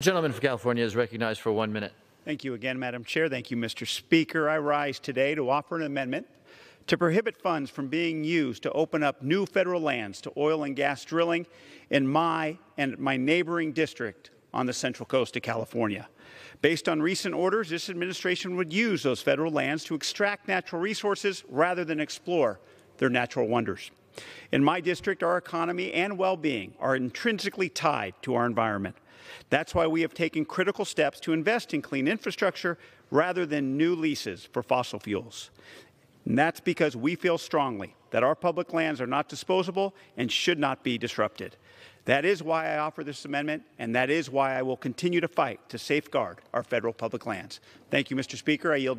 Gentleman from California is recognized for one minute. Thank you again, Madam Chair. Thank you, Mr. Speaker. I rise today to offer an amendment to prohibit funds from being used to open up new federal lands to oil and gas drilling in my and my neighboring district on the central coast of California. Based on recent orders, this administration would use those federal lands to extract natural resources rather than explore their natural wonders. In my district, our economy and well being are intrinsically tied to our environment. That's why we have taken critical steps to invest in clean infrastructure rather than new leases for fossil fuels. And that's because we feel strongly that our public lands are not disposable and should not be disrupted. That is why I offer this amendment, and that is why I will continue to fight to safeguard our federal public lands. Thank you, Mr. Speaker. I yield.